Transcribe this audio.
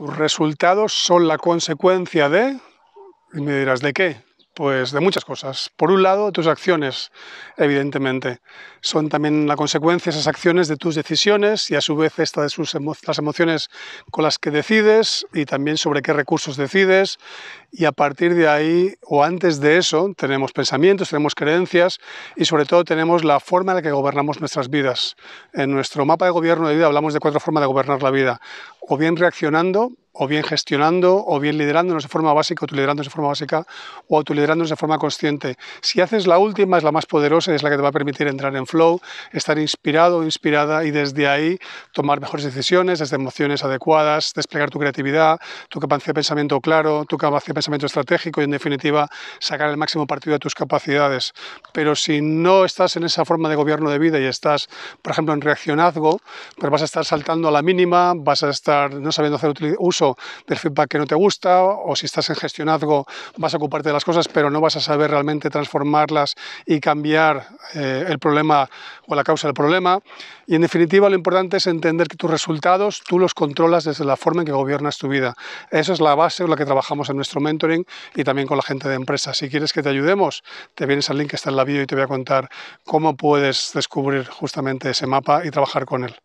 Tus resultados son la consecuencia de... Y me dirás, ¿de qué? Pues de muchas cosas. Por un lado, tus acciones, evidentemente. Son también la consecuencia esas acciones de tus decisiones y a su vez estas de sus las emociones con las que decides y también sobre qué recursos decides. Y a partir de ahí, o antes de eso, tenemos pensamientos, tenemos creencias y sobre todo tenemos la forma en la que gobernamos nuestras vidas. En nuestro mapa de gobierno de vida hablamos de cuatro formas de gobernar la vida. O bien reaccionando, o bien gestionando o bien liderándonos de forma básica, o liderándonos de forma básica o liderándonos de forma consciente. Si haces la última, es la más poderosa, es la que te va a permitir entrar en flow, estar inspirado o inspirada y desde ahí tomar mejores decisiones, desde emociones adecuadas, desplegar tu creatividad, tu capacidad de pensamiento claro, tu capacidad de pensamiento estratégico y en definitiva sacar el máximo partido de tus capacidades. Pero si no estás en esa forma de gobierno de vida y estás, por ejemplo, en reaccionazgo, pues vas a estar saltando a la mínima, vas a estar no sabiendo hacer uso del feedback que no te gusta, o si estás en gestionazgo vas a ocuparte de las cosas, pero no vas a saber realmente transformarlas y cambiar eh, el problema o la causa del problema. Y en definitiva, lo importante es entender que tus resultados tú los controlas desde la forma en que gobiernas tu vida. Esa es la base con la que trabajamos en nuestro mentoring y también con la gente de empresas. Si quieres que te ayudemos, te vienes al link que está en la bio y te voy a contar cómo puedes descubrir justamente ese mapa y trabajar con él.